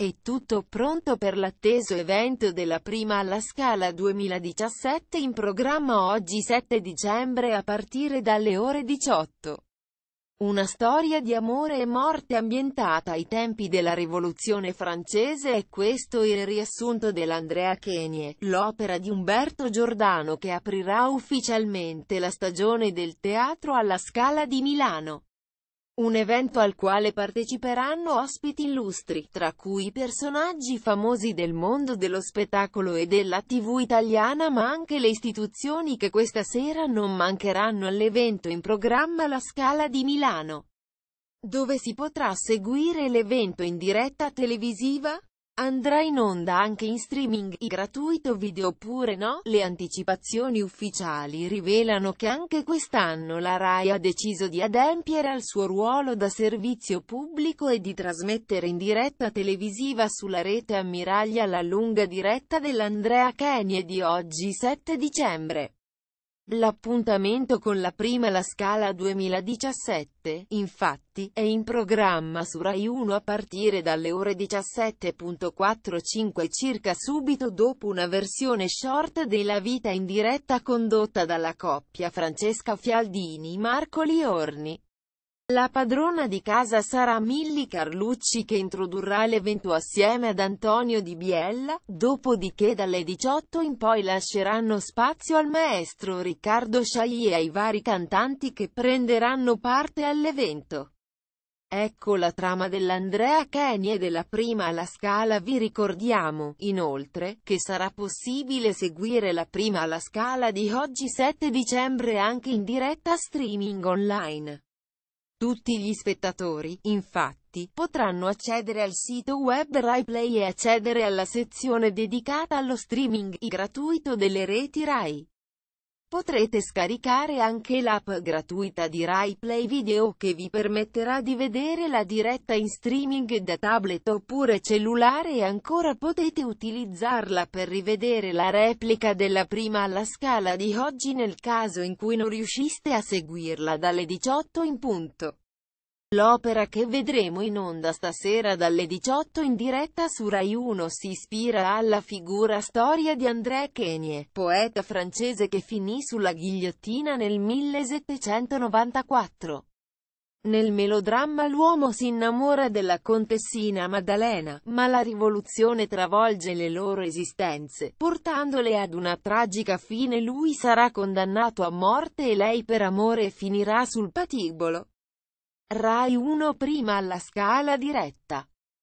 È tutto pronto per l'atteso evento della prima alla Scala 2017 in programma oggi 7 dicembre a partire dalle ore 18. Una storia di amore e morte ambientata ai tempi della Rivoluzione francese è questo è il riassunto dell'Andrea Chenie, l'opera di Umberto Giordano che aprirà ufficialmente la stagione del teatro alla Scala di Milano. Un evento al quale parteciperanno ospiti illustri, tra cui personaggi famosi del mondo dello spettacolo e della tv italiana ma anche le istituzioni che questa sera non mancheranno all'evento in programma La Scala di Milano, dove si potrà seguire l'evento in diretta televisiva Andrà in onda anche in streaming, i gratuito video oppure no? Le anticipazioni ufficiali rivelano che anche quest'anno la RAI ha deciso di adempiere al suo ruolo da servizio pubblico e di trasmettere in diretta televisiva sulla rete ammiraglia la lunga diretta dell'Andrea Kenny di oggi 7 dicembre. L'appuntamento con la prima La Scala 2017, infatti, è in programma su Rai 1 a partire dalle ore 17.45 circa subito dopo una versione short della vita in diretta condotta dalla coppia Francesca Fialdini-Marco Liorni. La padrona di casa sarà Milly Carlucci che introdurrà l'evento assieme ad Antonio Di Biella, dopodiché dalle 18 in poi lasceranno spazio al maestro Riccardo Sciagli e ai vari cantanti che prenderanno parte all'evento. Ecco la trama dell'Andrea Kenny e della prima alla Scala vi ricordiamo, inoltre, che sarà possibile seguire la prima alla Scala di oggi 7 dicembre anche in diretta streaming online. Tutti gli spettatori, infatti, potranno accedere al sito web Rai Play e accedere alla sezione dedicata allo streaming gratuito delle reti Rai. Potrete scaricare anche l'app gratuita di Rai Play Video che vi permetterà di vedere la diretta in streaming da tablet oppure cellulare e ancora potete utilizzarla per rivedere la replica della prima alla scala di oggi nel caso in cui non riusciste a seguirla dalle 18 in punto. L'opera che vedremo in onda stasera dalle 18 in diretta su Rai 1 si ispira alla figura storia di André Kenye, poeta francese che finì sulla ghigliottina nel 1794. Nel melodramma l'uomo si innamora della contessina Maddalena, ma la rivoluzione travolge le loro esistenze, portandole ad una tragica fine lui sarà condannato a morte e lei per amore finirà sul patibolo. Rai 1 prima alla scala diretta.